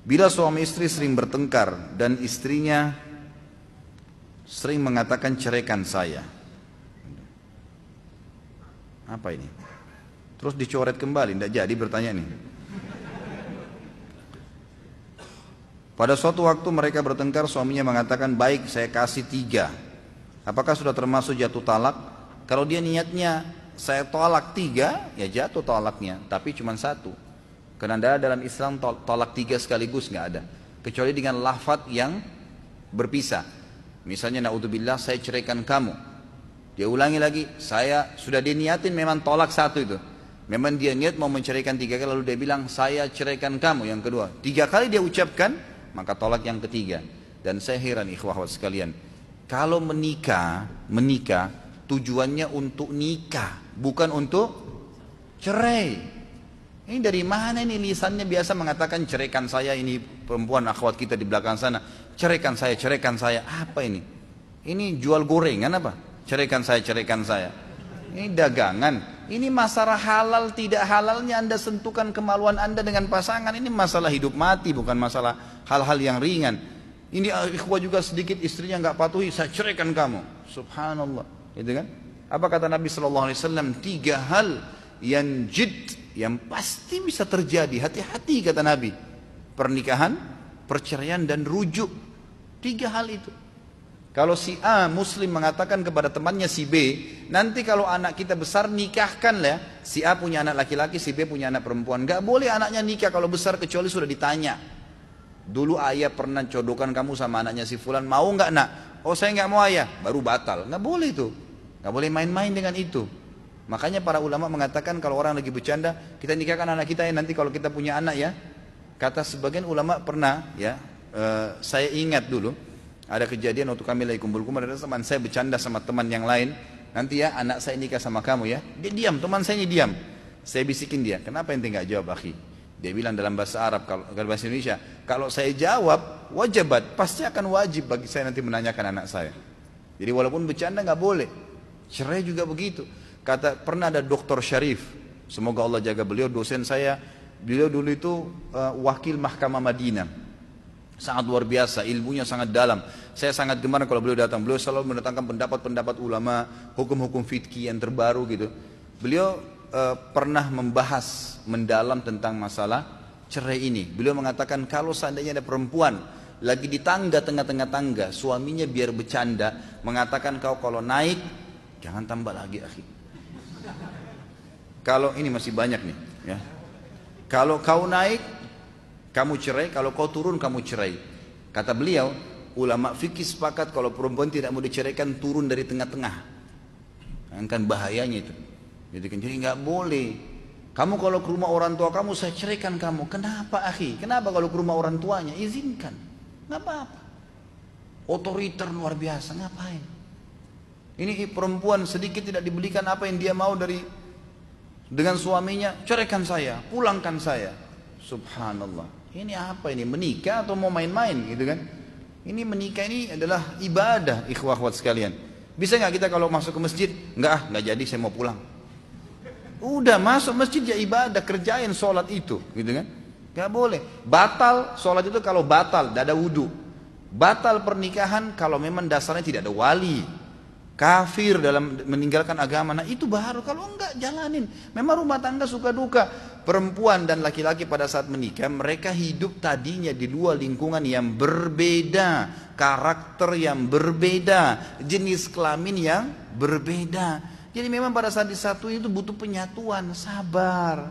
Bila suami istri sering bertengkar dan istrinya sering mengatakan ceraikan saya. Apa ini? Terus dicoret kembali, tidak jadi bertanya nih. Pada suatu waktu mereka bertengkar, suaminya mengatakan, baik saya kasih tiga. Apakah sudah termasuk jatuh talak? Kalau dia niatnya saya tolak tiga, ya jatuh tolaknya, tapi cuma satu. Karena ada dalam Islam tolak tiga sekaligus nggak ada. Kecuali dengan lafat yang berpisah. Misalnya, naudzubillah saya ceraikan kamu. Dia ulangi lagi, saya sudah diniatin memang tolak satu itu. Memang dia niat mau menceraikan tiga kali, lalu dia bilang, saya ceraikan kamu yang kedua. Tiga kali dia ucapkan, maka tolak yang ketiga. Dan saya heran ikhwahwat sekalian. Kalau menikah, menikah tujuannya untuk nikah, bukan untuk cerai. Ini dari mana ini lisannya biasa mengatakan ceraikan saya ini perempuan akhwat kita di belakang sana. Ceraikan saya, ceraikan saya. Apa ini? Ini jual gorengan apa? Ceraikan saya, ceraikan saya. Ini dagangan. Ini masalah halal tidak halalnya Anda sentuhkan kemaluan Anda dengan pasangan. Ini masalah hidup mati bukan masalah hal-hal yang ringan. Ini ah, ikhwa juga sedikit istrinya nggak patuhi, saya ceraikan kamu. Subhanallah. itu kan? Apa kata Nabi Shallallahu Alaihi Wasallam? Tiga hal yang jid yang pasti bisa terjadi. Hati-hati kata Nabi. Pernikahan, perceraian dan rujuk. Tiga hal itu. Kalau si A muslim mengatakan kepada temannya si B, nanti kalau anak kita besar nikahkanlah. Ya. Si A punya anak laki-laki, si B punya anak perempuan. Gak boleh anaknya nikah kalau besar kecuali sudah ditanya. Dulu ayah pernah codokan kamu sama anaknya si Fulan, mau gak nak? Oh saya gak mau ayah, baru batal. gak boleh itu. gak boleh main-main dengan itu. Makanya para ulama mengatakan kalau orang lagi bercanda, kita nikahkan anak kita ya nanti kalau kita punya anak ya. Kata sebagian ulama pernah ya, e, saya ingat dulu ada kejadian waktu kami lagi kumpul-kumpul ada teman saya bercanda sama teman yang lain. Nanti ya anak saya nikah sama kamu ya. Dia diam, teman saya ini diam. Saya bisikin dia, kenapa yang nggak jawab akhi? Dia bilang dalam bahasa Arab, kalau dalam bahasa Indonesia, kalau saya jawab wajibat, pasti akan wajib bagi saya nanti menanyakan anak saya. Jadi walaupun bercanda nggak boleh, Cerai juga begitu. Kata pernah ada Dokter Syarif, semoga Allah jaga beliau dosen saya. Beliau dulu itu uh, wakil Mahkamah Madinah. Sangat luar biasa, ilmunya sangat dalam. Saya sangat gemar kalau beliau datang. Beliau selalu mendatangkan pendapat-pendapat ulama, hukum-hukum fikih yang terbaru gitu. Beliau uh, pernah membahas mendalam tentang masalah cerai ini. Beliau mengatakan kalau seandainya ada perempuan lagi di tangga tengah-tengah tangga, suaminya biar bercanda mengatakan kau kalau naik Jangan tambah lagi akhi. Kalau ini masih banyak nih, ya. Kalau kau naik, kamu cerai. Kalau kau turun, kamu cerai. Kata beliau, ulama fikih sepakat kalau perempuan tidak mau diceraikan turun dari tengah-tengah. Kan, kan bahayanya itu. Jadi kan jadi nggak boleh. Kamu kalau ke rumah orang tua kamu saya ceraikan kamu. Kenapa akhi? Kenapa kalau ke rumah orang tuanya izinkan? Nggak apa-apa. Otoriter luar biasa ngapain? Ini perempuan sedikit tidak dibelikan apa yang dia mau dari dengan suaminya, cerekan saya, pulangkan saya. Subhanallah. Ini apa ini? Menikah atau mau main-main gitu kan? Ini menikah ini adalah ibadah ikhwah-ikhwah sekalian. Bisa nggak kita kalau masuk ke masjid? Nggak ah, nggak jadi saya mau pulang. Udah masuk masjid ya ibadah, kerjain sholat itu, gitu kan? Gak boleh. Batal sholat itu kalau batal, ada wudhu. Batal pernikahan kalau memang dasarnya tidak ada wali kafir dalam meninggalkan agama. Nah itu baru kalau enggak jalanin. Memang rumah tangga suka duka. Perempuan dan laki-laki pada saat menikah mereka hidup tadinya di dua lingkungan yang berbeda, karakter yang berbeda, jenis kelamin yang berbeda. Jadi memang pada saat disatu itu butuh penyatuan, sabar.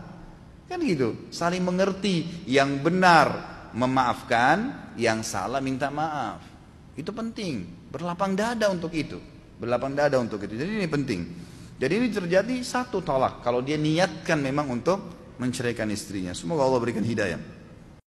Kan gitu, saling mengerti yang benar memaafkan, yang salah minta maaf. Itu penting, berlapang dada untuk itu. Berlapang dada untuk itu. Jadi ini penting. Jadi ini terjadi satu tolak kalau dia niatkan memang untuk menceraikan istrinya. Semoga Allah berikan hidayah.